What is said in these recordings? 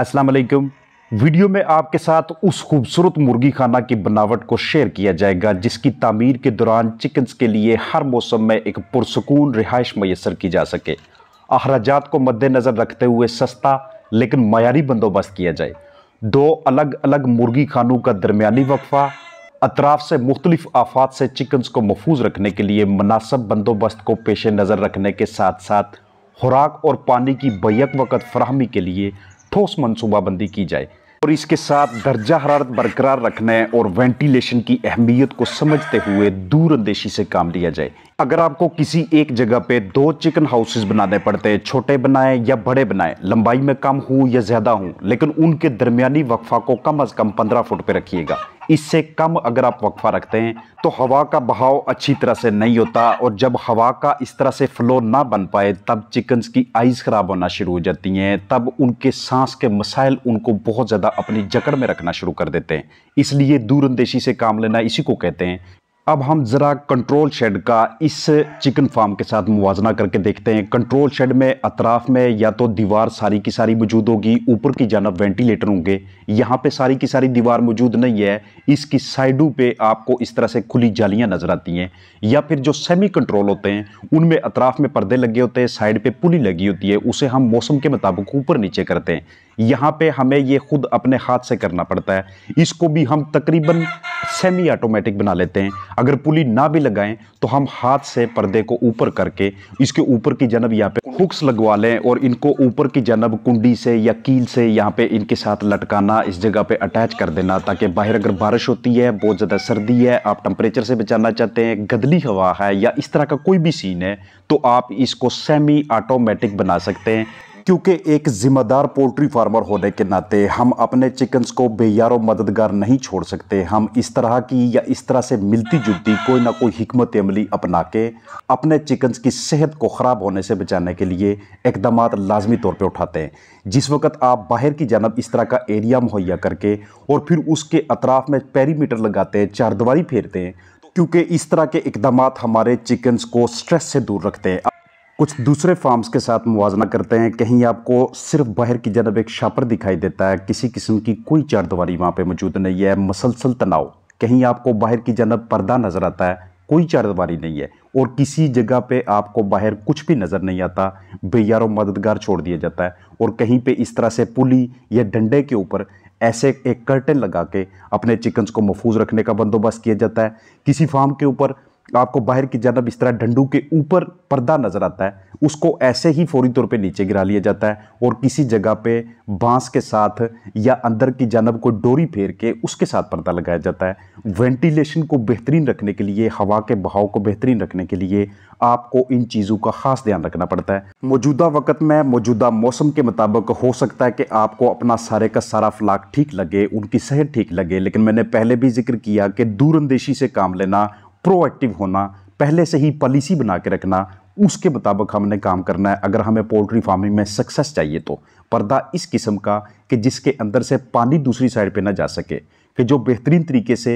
अस्सलाम वालेकुम वीडियो में आपके साथ उस खूबसूरत मुर्गी खाना की बनावट को शेयर किया जाएगा जिसकी तामीर के दौरान चिकन्स के लिए हर मौसम में एक पुरसकून रिहाइश मैसर की जा सके अखराज को मद्देनज़र रखते हुए सस्ता लेकिन मयारी बंदोबस्त किया जाए दो अलग अलग मुर्गी खानों का दरमियानी वकफ़ा अतराफ से मुख्तलिफ आफात से चिकन्स को महफूज रखने के लिए मुनासब बंदोबस्त को पेश नज़र रखने के साथ साथ खुराक और पानी की बैक वक़्त फरहमी के लिए ठोस मनसूबाबंदी की जाए और इसके साथ दर्जा हरारत बरकरार रखने और वेंटिलेशन की अहमियत को समझते हुए दूरदेशी से काम लिया जाए अगर आपको किसी एक जगह पे दो चिकन हाउसेस बनाने पड़ते हैं छोटे बनाए या बड़े बनाए लंबाई में कम हो या ज़्यादा हो लेकिन उनके दरमियानी वक्फा को कम अज़ कम पंद्रह फुट पे रखिएगा इससे कम अगर आप वक्फा रखते हैं तो हवा का बहाव अच्छी तरह से नहीं होता और जब हवा का इस तरह से फ़्लो ना बन पाए तब चिकन्स की आइज़ ख़राब होना शुरू हो जाती हैं तब उनके सांस के मसाइल उनको बहुत ज़्यादा अपनी जकड़ में रखना शुरू कर देते हैं इसलिए दूरअंदेशी से काम लेना इसी को कहते हैं अब हम ज़रा कंट्रोल शेड का इस चिकन फार्म के साथ मुवजना करके देखते हैं कंट्रोल शेड में अतराफ़ में या तो दीवार सारी की सारी मौजूद होगी ऊपर की जानब वेंटिलेटर होंगे यहाँ पे सारी की सारी दीवार मौजूद नहीं है इसकी साइडों पे आपको इस तरह से खुली जालियाँ नज़र आती हैं या फिर जो सेमी कंट्रोल होते हैं उनमें अतराफ़ में पर्दे लगे होते हैं साइड पर पुली लगी होती है उसे हम मौसम के मुताबिक ऊपर नीचे करते हैं यहाँ पे हमें ये खुद अपने हाथ से करना पड़ता है इसको भी हम तकरीबन सेमी ऑटोमेटिक बना लेते हैं अगर पुली ना भी लगाएं तो हम हाथ से पर्दे को ऊपर करके इसके ऊपर की जनब यहाँ पे हुक्स लगवा लें और इनको ऊपर की जनब कुंडी से या कील से यहाँ पे इनके साथ लटकाना इस जगह पे अटैच कर देना ताकि बाहर अगर बारिश होती है बहुत ज़्यादा सर्दी है आप टम्परेचर से बचाना चाहते हैं गदली हवा है या इस तरह का कोई भी सीन है तो आप इसको सेमी ऑटोमेटिक बना सकते हैं क्योंकि एक ज़िम्मेदार पोल्ट्री फार्मर होने के नाते हम अपने चिकन्स को बेयारो मददगार नहीं छोड़ सकते हम इस तरह की या इस तरह से मिलती जुलती कोई ना कोई हमत अमली अपना के अपने चिकन्स की सेहत को ख़राब होने से बचाने के लिए इकदाम लाजमी तौर पर उठाते हैं जिस वक्त आप बाहर की जानब इस तरह का एरिया मुहैया करके और फिर उसके अतराफ़ में पैरीमीटर लगाते हैं चारदवारी फेरते हैं क्योंकि इस तरह के इकदाम हमारे चिकन्स को स्ट्रेस से दूर रखते हैं कुछ दूसरे फार्म्स के साथ मुवजना करते हैं कहीं आपको सिर्फ बाहर की जनब एक शापर दिखाई देता है किसी किस्म की कोई चारदवारी वहाँ पे मौजूद नहीं है मसलसल तनाव कहीं आपको बाहर की जनब पर्दा नज़र आता है कोई चारदवारी नहीं है और किसी जगह पे आपको बाहर कुछ भी नज़र नहीं आता बेयार मददगार छोड़ दिया जाता है और कहीं पर इस तरह से पुली या डंडे के ऊपर ऐसे एक कर्टन लगा के अपने चिकन्स को महफूज रखने का बंदोबस्त किया जाता है किसी फार्म के ऊपर आपको बाहर की जानब इस तरह डंडू के ऊपर पर्दा नज़र आता है उसको ऐसे ही फौरी तौर पे नीचे गिरा लिया जाता है और किसी जगह पे बांस के साथ या अंदर की जानब को डोरी फेर के उसके साथ पर्दा लगाया जाता है वेंटिलेशन को बेहतरीन रखने के लिए हवा के बहाव को बेहतरीन रखने के लिए आपको इन चीज़ों का खास ध्यान रखना पड़ता है मौजूदा वक्त में मौजूदा मौसम के मुताबिक हो सकता है कि आपको अपना सारे का सारा फ्लाक ठीक लगे उनकी सेहत ठीक लगे लेकिन मैंने पहले भी जिक्र किया कि दूरंदेशी से काम लेना प्रोएक्टिव होना पहले से ही पॉलिसी बना के रखना उसके मुताबिक हमने काम करना है अगर हमें पोल्ट्री फार्मिंग में सक्सेस चाहिए तो पर्दा इस किस्म का कि जिसके अंदर से पानी दूसरी साइड पे ना जा सके कि जो बेहतरीन तरीके से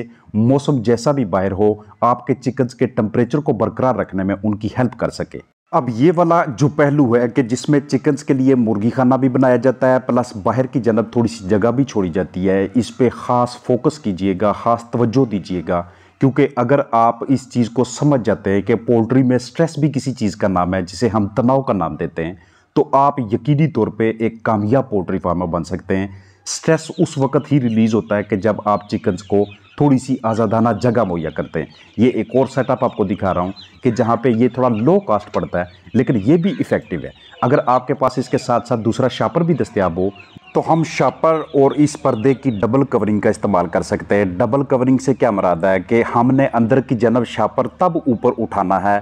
मौसम जैसा भी बाहर हो आपके चिकन्स के टम्परेचर को बरकरार रखने में उनकी हेल्प कर सके अब ये वाला जो पहलू है कि जिसमें चिकन्स के लिए मुर्गी खाना भी बनाया जाता है प्लस बाहर की जनब थोड़ी सी जगह भी छोड़ी जाती है इस पर ख़ास फोकस कीजिएगा ख़ास तवज्जो दीजिएगा क्योंकि अगर आप इस चीज़ को समझ जाते हैं कि पोल्ट्री में स्ट्रेस भी किसी चीज़ का नाम है जिसे हम तनाव का नाम देते हैं तो आप यकीनी तौर पे एक कामयाब पोल्ट्री फार्मर बन सकते हैं स्ट्रेस उस वक्त ही रिलीज़ होता है कि जब आप चिकन्स को थोड़ी सी आज़ादाना जगह मुहैया करते हैं ये एक और सेटअप आपको दिखा रहा हूँ कि जहाँ पे ये थोड़ा लो कास्ट पड़ता है लेकिन ये भी इफ़ेक्टिव है अगर आपके पास इसके साथ साथ दूसरा शापर भी दस्तियाब हो तो हम शापर और इस पर्दे की डबल कवरिंग का इस्तेमाल कर सकते हैं डबल कवरिंग से क्या मरादा है कि हमने अंदर की जनब शापर तब ऊपर उठाना है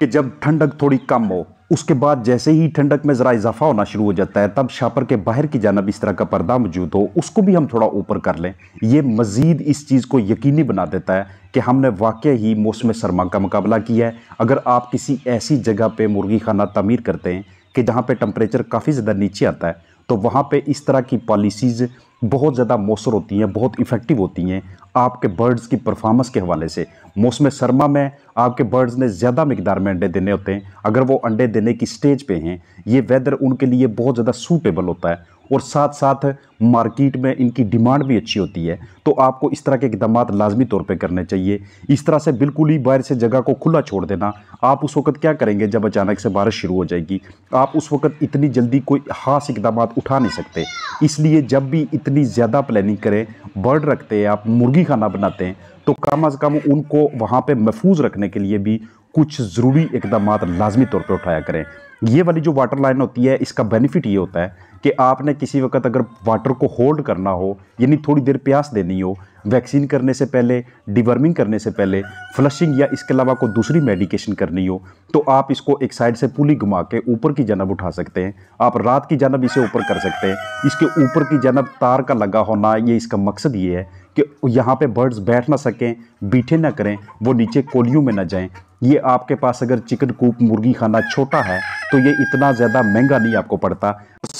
कि जब ठंडक थोड़ी कम हो उसके बाद जैसे ही ठंडक में ज़रा इजाफा होना शुरू हो जाता है तब शापर के बाहर की जानब इस तरह का पर्दा मौजूद हो उसको भी हम थोड़ा ऊपर कर लें ये मज़ीद इस चीज़ को यकीनी बना देता है कि हमने वाक़ ही मौसम सरमा का मुकाबला किया है अगर आप किसी ऐसी जगह पर मुर्गी खाना तमीर करते हैं कि जहाँ पर टम्परेचर काफ़ी ज़्यादा नीचे आता है तो वहाँ पे इस तरह की पॉलिसीज़ बहुत ज़्यादा मौसर होती हैं बहुत इफ़ेक्टिव होती हैं आपके बर्ड्स की परफॉर्मेंस के हवाले से मौसम सरमा में आपके बर्ड्स ने ज़्यादा मकदार में अंडे देने होते हैं अगर वो अंडे देने की स्टेज पे हैं ये वेदर उनके लिए बहुत ज़्यादा सूटेबल होता है और साथ साथ मार्केट में इनकी डिमांड भी अच्छी होती है तो आपको इस तरह के इकदाम लाजमी तौर पर करने चाहिए इस तरह से बिल्कुल ही बाहर से जगह को खुला छोड़ देना आप उस वक्त क्या करेंगे जब अचानक से बारिश शुरू हो जाएगी आप उस वक्त इतनी जल्दी कोई खास इकदाम उठा नहीं सकते इसलिए जब भी इतनी ज़्यादा प्लानिंग करें बर्ड रखते हैं आप मुर्गी खाना बनाते हैं तो कम अज़ कम उनको वहाँ पर महफूज रखने के लिए भी कुछ ज़रूरी इकदाम लाजमी तौर पर उठाया करें ये वाली जो वाटर लाइन होती है इसका बेनिफिट ये होता है कि आपने किसी वक्त अगर वाटर को होल्ड करना हो यानी थोड़ी देर प्यास देनी हो वैक्सीन करने से पहले डिवर्मिंग करने से पहले फ्लशिंग या इसके अलावा कोई दूसरी मेडिकेशन करनी हो तो आप इसको एक साइड से पुली घुमा के ऊपर की जनब उठा सकते हैं आप रात की जानब इसे ऊपर कर सकते हैं इसके ऊपर की जानब तार का लगा होना ये इसका मकसद ये है कि यहाँ पे बर्ड्स बैठ ना सकें बीठे ना करें वो नीचे कोलियों में ना जाएं ये आपके पास अगर चिकन कूप मुर्गी खाना छोटा है तो ये इतना ज़्यादा महंगा नहीं आपको पड़ता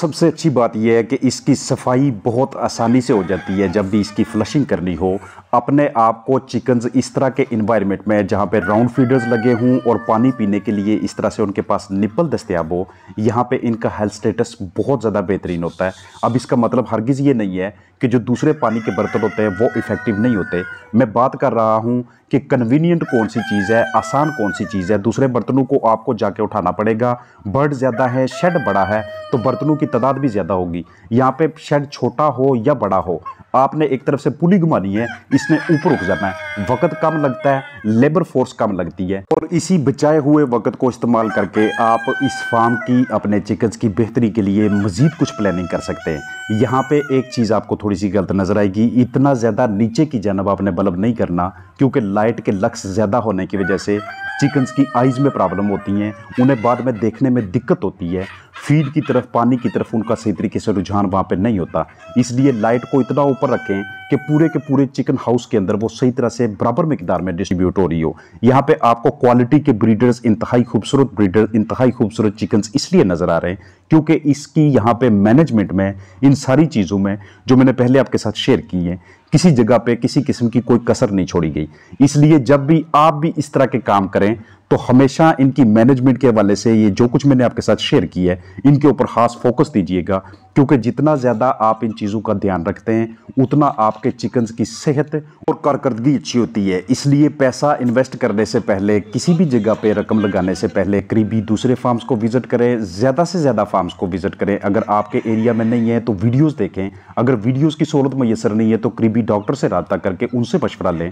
सबसे अच्छी बात यह है कि इसकी सफाई बहुत आसानी से हो जाती है जब भी इसकी फ्लशिंग करनी हो अपने आप को चिकन्स इस तरह के इन्वायरमेंट में जहाँ पे राउंड फीडर्स लगे हों और पानी पीने के लिए इस तरह से उनके पास निप्पल दस्तियाब हो यहाँ पे इनका हेल्थ स्टेटस बहुत ज़्यादा बेहतरीन होता है अब इसका मतलब हरगिज़ ये नहीं है कि जो दूसरे पानी के बर्तन होते हैं वो इफ़ेक्टिव नहीं होते मैं बात कर रहा हूँ कि कन्वीनियंट कौन सी चीज़ है आसान कौन सी चीज़ है दूसरे बर्तनों को आपको जाके उठाना पड़ेगा बर्ड ज़्यादा है शेड बड़ा है तो बर्तनों की तादाद भी ज़्यादा होगी यहाँ पे शेड छोटा हो या बड़ा हो आपने एक तरफ से पुली घुमानी है इसने ऊपर उठ जाना है वक्त कम लगता है लेबर फोर्स कम लगती है और इसी बचाए हुए वक्त को इस्तेमाल करके आप इस फार्म की अपने चिकन्स की बेहतरी के लिए मज़ीद कुछ प्लानिंग कर सकते हैं यहाँ पे एक चीज़ आपको थोड़ी सी गलत नज़र आएगी इतना ज़्यादा नीचे की जानब आपने बल्ब नहीं करना क्योंकि लाइट के लक्स ज़्यादा होने की वजह से चिकन्स की आइज़ में प्रॉब्लम होती हैं उन्हें बाद में देखने में दिक्कत होती है फीड की तरफ पानी की तरफ उनका सही तरीके से रुझान वहाँ पे नहीं होता इसलिए लाइट को इतना ऊपर रखें कि पूरे के पूरे चिकन हाउस के अंदर वो सही तरह से बराबर मकदार में डिस्ट्रीब्यूट हो रही हो यहाँ पे आपको क्वालिटी के ब्रीडर्स इंतहाई खूबसूरत ब्रीडर इंतहाई खूबसूरत चिकन इसलिए नज़र आ रहे हैं क्योंकि इसकी यहाँ पे मैनेजमेंट में इन सारी चीज़ों में जो मैंने पहले आपके साथ शेयर की है किसी जगह पे किसी किस्म की कोई कसर नहीं छोड़ी गई इसलिए जब भी आप भी इस तरह के काम करें तो हमेशा इनकी मैनेजमेंट के हवाले से ये जो कुछ मैंने आपके साथ शेयर किया है इनके ऊपर खास फोकस दीजिएगा क्योंकि जितना ज़्यादा आप इन चीज़ों का ध्यान रखते हैं उतना आपके चिकन्स की सेहत और कारकर्दगी अच्छी होती है इसलिए पैसा इन्वेस्ट करने से पहले किसी भी जगह पर रकम लगाने से पहले करीबी दूसरे फार्म्स को विज़िट करें ज़्यादा से ज़्यादा फार्म्स को विज़िट करें अगर आपके एरिया में नहीं है तो वीडियोज़ देखें अगर वीडियोज़ की सहूलत मैसर नहीं है तो करीबी डॉक्टर से रबता करके उनसे मशवरा लें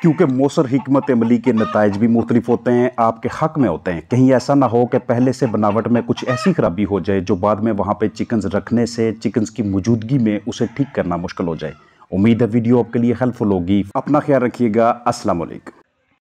क्योंकि मौसर हमत अमली के नतज भी मुख्तलिफ होते हैं आपके हक में होते हैं कहीं ऐसा ना हो कि पहले से बनावट में कुछ ऐसी खराबी हो जाए जो बाद में वहाँ पर चिकन्स रखने से चिकन्स की मौजूदगी में उसे ठीक करना मुश्किल हो जाए उम्मीद है वीडियो आपके लिए हेल्पफुल होगी अपना ख्याल रखिएगा असल